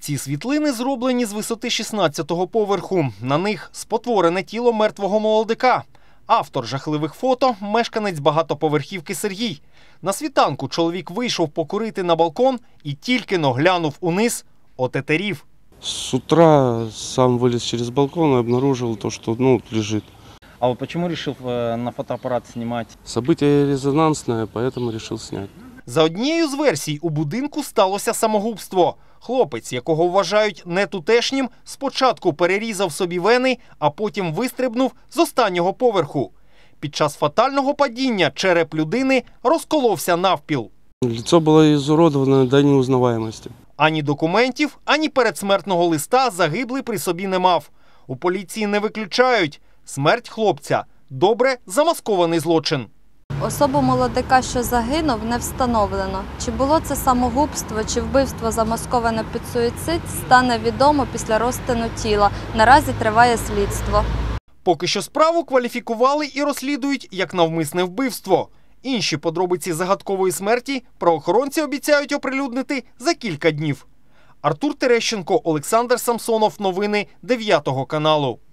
Ці світлини зроблені з висоти 16-го поверху. На них спотворене тіло мертвого молодика. Автор жахливих фото мешканець багатоповерхівки Сергій. На світанку чоловік вийшов покурити на балкон і тільки глянув униз отетерів. С утра сам виліз через балкон і обнаружив то, что ну, лежить. А вот почему решил э, на фотоапарат знімати? Событие резонансне, поэтому вирішив зняти. За однією з версій у будинку сталося самогубство. Хлопець, якого вважають нетутешнім, спочатку перерізав собі вени, а потім вистрибнув з останнього поверху. Під час фатального падіння череп людини розколовся навпіл. Лицо було ізуродовано до неузнаваємості. Ані документів, ані передсмертного листа загиблий при собі не мав. У поліції не виключають смерть хлопця добре замаскований злочин. Особу молодика, що загинув, не встановлено. Чи було це самогубство чи вбивство замасковане під суїцид, стане відомо після розтину тіла. Наразі триває слідство. Поки що справу кваліфікували і розслідують як навмисне вбивство. Інші подробиці загадкової смерті правоохоронці обіцяють оприлюднити за кілька днів. Артур Терещенко, Олександр Самсонов, новини 9 каналу.